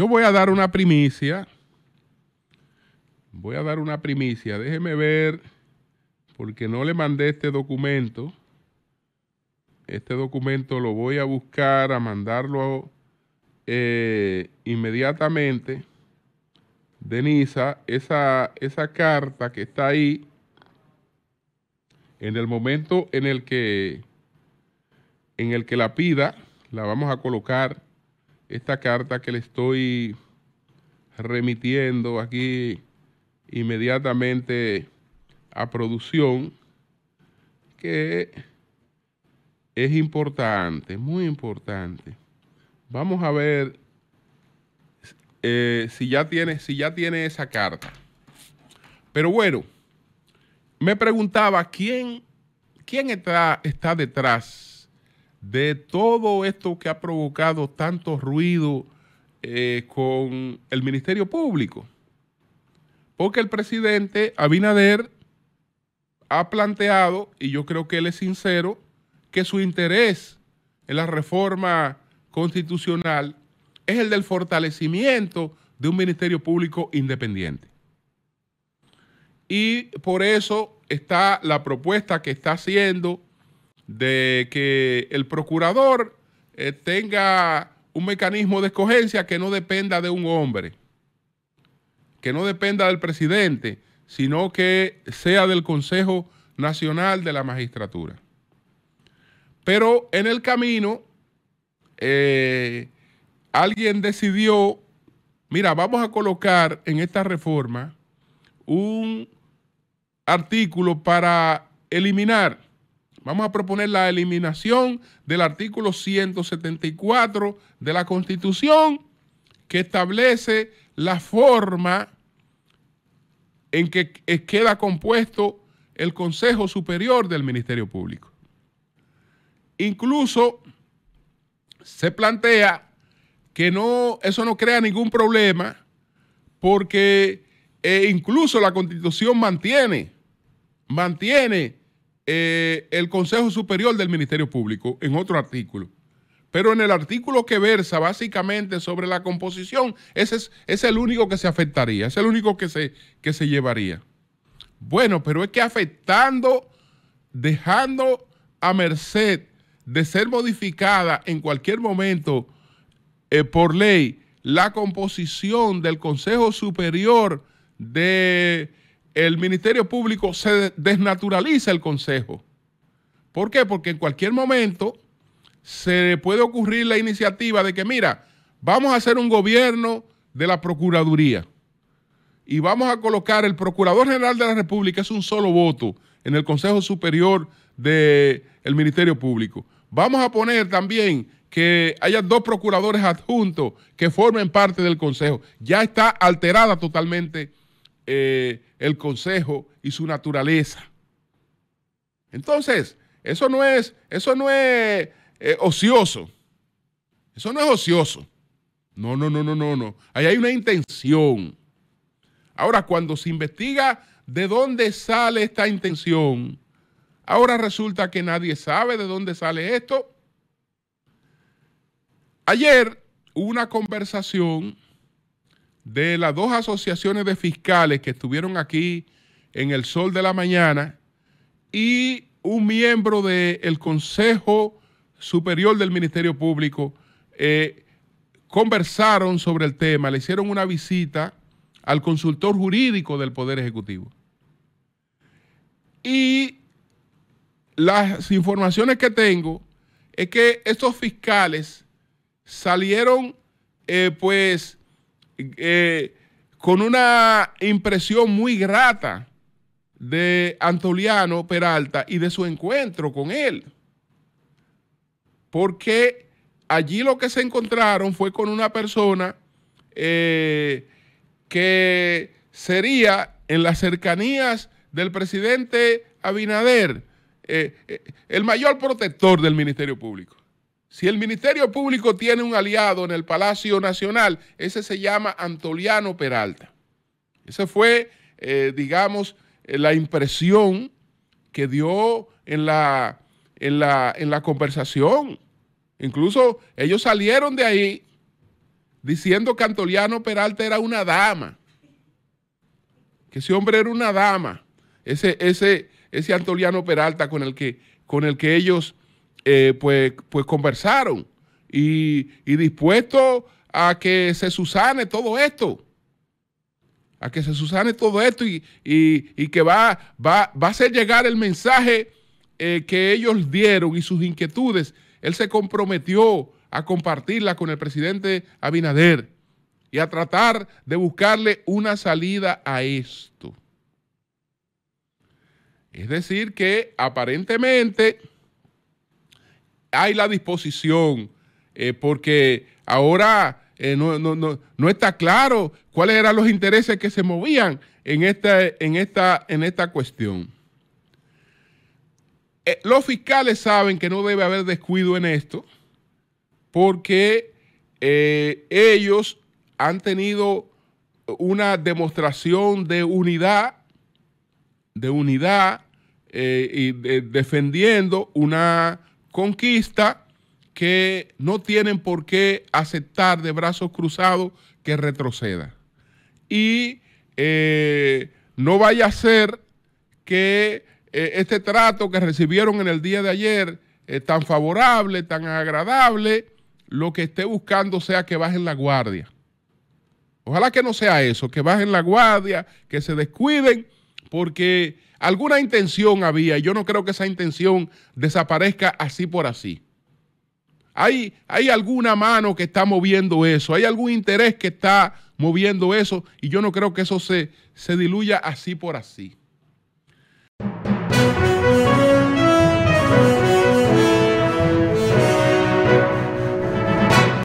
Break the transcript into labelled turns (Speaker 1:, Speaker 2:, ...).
Speaker 1: Yo voy a dar una primicia. Voy a dar una primicia. Déjeme ver, porque no le mandé este documento. Este documento lo voy a buscar, a mandarlo eh, inmediatamente. Denisa, esa, esa carta que está ahí, en el momento en el que, en el que la pida, la vamos a colocar esta carta que le estoy remitiendo aquí inmediatamente a producción, que es importante, muy importante. Vamos a ver eh, si, ya tiene, si ya tiene esa carta. Pero bueno, me preguntaba quién, está, está detrás de todo esto que ha provocado tanto ruido eh, con el Ministerio Público. Porque el presidente Abinader ha planteado, y yo creo que él es sincero, que su interés en la reforma constitucional es el del fortalecimiento de un Ministerio Público independiente. Y por eso está la propuesta que está haciendo de que el procurador eh, tenga un mecanismo de escogencia que no dependa de un hombre, que no dependa del presidente, sino que sea del Consejo Nacional de la Magistratura. Pero en el camino, eh, alguien decidió, mira, vamos a colocar en esta reforma un artículo para eliminar Vamos a proponer la eliminación del artículo 174 de la Constitución que establece la forma en que queda compuesto el Consejo Superior del Ministerio Público. Incluso se plantea que no, eso no crea ningún problema porque eh, incluso la Constitución mantiene, mantiene eh, el Consejo Superior del Ministerio Público en otro artículo. Pero en el artículo que versa básicamente sobre la composición, ese es, el único que se afectaría, es el único que se, que se llevaría. Bueno, pero es que afectando, dejando a merced de ser modificada en cualquier momento eh, por ley la composición del Consejo Superior de el Ministerio Público se desnaturaliza el Consejo. ¿Por qué? Porque en cualquier momento se puede ocurrir la iniciativa de que, mira, vamos a hacer un gobierno de la Procuraduría y vamos a colocar el Procurador General de la República, es un solo voto en el Consejo Superior del Ministerio Público. Vamos a poner también que haya dos procuradores adjuntos que formen parte del Consejo. Ya está alterada totalmente eh, el consejo y su naturaleza. Entonces, eso no es, eso no es eh, ocioso. Eso no es ocioso. No, no, no, no, no, no. Ahí hay una intención. Ahora, cuando se investiga de dónde sale esta intención, ahora resulta que nadie sabe de dónde sale esto. Ayer hubo una conversación de las dos asociaciones de fiscales que estuvieron aquí en el sol de la mañana y un miembro del Consejo Superior del Ministerio Público eh, conversaron sobre el tema, le hicieron una visita al consultor jurídico del Poder Ejecutivo. Y las informaciones que tengo es que estos fiscales salieron eh, pues eh, con una impresión muy grata de Antoliano Peralta y de su encuentro con él. Porque allí lo que se encontraron fue con una persona eh, que sería en las cercanías del presidente Abinader eh, el mayor protector del Ministerio Público. Si el Ministerio Público tiene un aliado en el Palacio Nacional, ese se llama Antoliano Peralta. Esa fue, eh, digamos, eh, la impresión que dio en la, en, la, conversación. Incluso ellos salieron de ahí diciendo que Antoliano Peralta era una dama, que ese hombre era una dama, ese, ese, ese Antoliano Peralta con el que, con el que ellos eh, pues, pues conversaron y, dispuesto a que se susane todo esto. A que se susane todo esto y, que va, va, va a hacer llegar el mensaje eh, que ellos dieron y sus inquietudes. Él se comprometió a compartirla con el presidente Abinader y a tratar de buscarle una salida a esto. Es decir, que aparentemente hay la disposición, eh, porque ahora eh, no, está claro cuáles eran los intereses que se movían en esta, en esta, en esta cuestión. Eh, los fiscales saben que no debe haber descuido en esto, porque ellos han tenido una demostración de unidad, de unidad, y defendiendo una conquista que no tienen por qué aceptar de brazos cruzados que retroceda. Y eh, no vaya a ser que eh, este trato que recibieron en el día de ayer, eh, tan favorable, tan agradable, lo que esté buscando sea que bajen la guardia. Ojalá que no sea eso, que bajen la guardia, que se descuiden porque alguna intención había, y yo no creo que esa intención desaparezca así por así. Hay, hay alguna mano que está moviendo eso, hay algún interés que está moviendo eso, y yo no creo que eso se, se diluya así por así.